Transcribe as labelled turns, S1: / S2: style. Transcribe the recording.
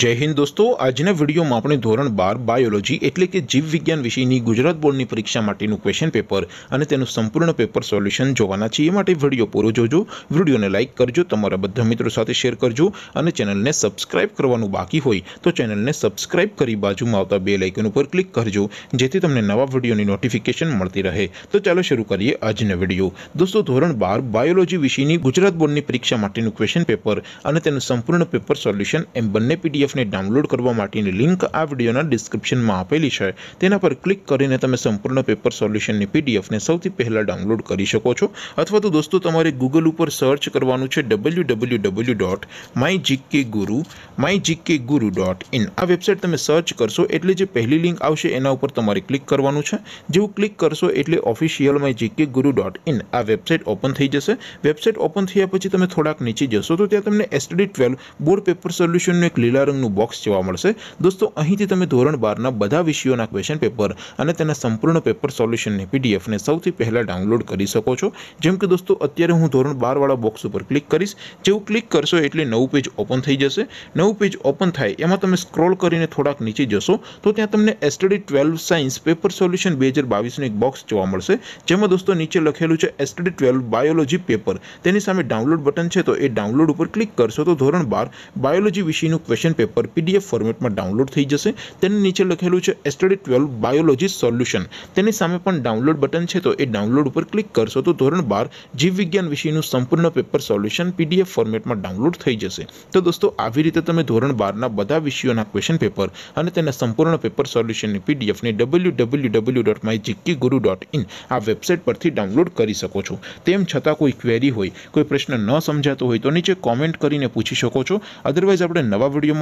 S1: जय हिंद दोस्तों आज ने वीडियो म अपने 12th ધોરણ બાયોલોજી એટલે કે જીવવિજ્ઞાન વિષયની ગુજરાત બોર્ડની પરીક્ષા માટેનું ક્વેશ્ચન પેપર અને તેનું સંપૂર્ણ પેપર સોલ્યુશન જોવાના છે માટે વિડિયો પૂરો જોજો વિડિયોને લાઈક કરજો તમારા બધા મિત્રો સાથે શેર કરજો અને ચેનલને સબ્સ્ક્રાઇબ કરવાનું બાકી હોય તો ચેનલને સબ્સ્ક્રાઇબ કરી બાજુમાં આવતા બેલ આઇકન ઉપર ક્લિક કરજો જેથી તમને નવા વિડિયોની નોટિફિકેશન મળતી રહે તો ચાલો શરૂ કરીએ આજ ને વિડિયો दोस्तों ધોરણ 12 બાયોલોજી વિષયની ગુજરાત બોર્ડની પરીક્ષા માટેનું ક્વેશ્ચન પેપર અને તેનું સંપૂર્ણ પેપર સોલ્યુશન એમ બનને પી જે ફાઈલ ડાઉનલોડ કરવા માટેની લિંક આ વિડિયોના ડિસ્ક્રિપ્શનમાં આપેલી છે તેના પર ક્લિક કરીને તમે સંપૂર્ણ પેપર સોલ્યુશનની પીડીએફ ને સૌથી પહેલા ડાઉનલોડ કરી શકો છો અથવા તો દોસ્તો તમારે Google ઉપર સર્ચ કરવાનું છે www.mygkguru mygkguru.in આ વેબસાઈટ તમે સર્ચ કરશો એટલે જે પહેલી લિંક આવશે એના ઉપર તમારે ક્લિક કરવાનું છે જેવું ક્લિક કરશો એટલે ઓફિશિયલ mygkguru.in આ વેબસાઈટ ઓપન થઈ જશે વેબસાઈટ ઓપન થયા પછી તમે થોડાક નીચે જશો તો ત્યાં તમને STD 12 બોર્ડ પેપર સોલ્યુશનની પીડીએફ રંગ નું બોક્સ જોવા મળશે દોસ્તો અહીંથી તમે ધોરણ 12 ના બધા વિષયોના ક્વેશ્ચન પેપર અને તેના સંપૂર્ણ પેપર સોલ્યુશન ની પીડીએફ ને સૌથી પહેલા ડાઉનલોડ કરી શકો છો જેમ કે દોસ્તો અત્યારે હું ધોરણ 12 વાળો બોક્સ ઉપર ક્લિક કરીશ જે હું ક્લિક કરશો એટલે નવો પેજ ઓપન થઈ જશે નવો પેજ ઓપન થાય એમાં તમે સ્ક્રોલ કરીને થોડાક નીચે જશો તો ત્યાં તમને STD 12 સાયન્સ પેપર સોલ્યુશન 2022 નો એક બોક્સ જોવા મળશે જેમ કે દોસ્તો નીચે લખેલું છે STD 12 બાયોલોજી પેપર તેની સામે ડાઉનલોડ બટન છે તો એ ડાઉનલોડ ઉપર ક્લિક કરશો તો ધોરણ 12 બાયોલોજી વિષયનું ક્વેશ્ચન પેપર પીડીએફ ફોર્મેટમાં ડાઉનલોડ થઈ જશે તેની નીચે લખેલું છે સ્ટડી 12 બાયોલોજી સોલ્યુશન તેની સામે પણ ડાઉનલોડ બટન છે તો એ ડાઉનલોડ ઉપર ક્લિક કરશો તો ધોરણ 12 જીવવિજ્ઞાન વિષયનું સંપૂર્ણ પેપર સોલ્યુશન પીડીએફ ફોર્મેટમાં ડાઉનલોડ થઈ જશે તો દોસ્તો આવી રીતે તમે ધોરણ 12 ના બધા વિષયોના ક્વેશ્ચન પેપર અને તેના સંપૂર્ણ પેપર સોલ્યુશન ની પીડીએફ ને www.mygkguru.in આ વેબસાઈટ પરથી ડાઉનલોડ કરી શકો છો તેમ છતાં કોઈ ક્વેરી હોય કોઈ પ્રશ્ન ન સમજાતો હોય તો નીચે કમેન્ટ કરીને પૂછી શકો છો અધરવાઇઝ આપણે નવા વિડિયો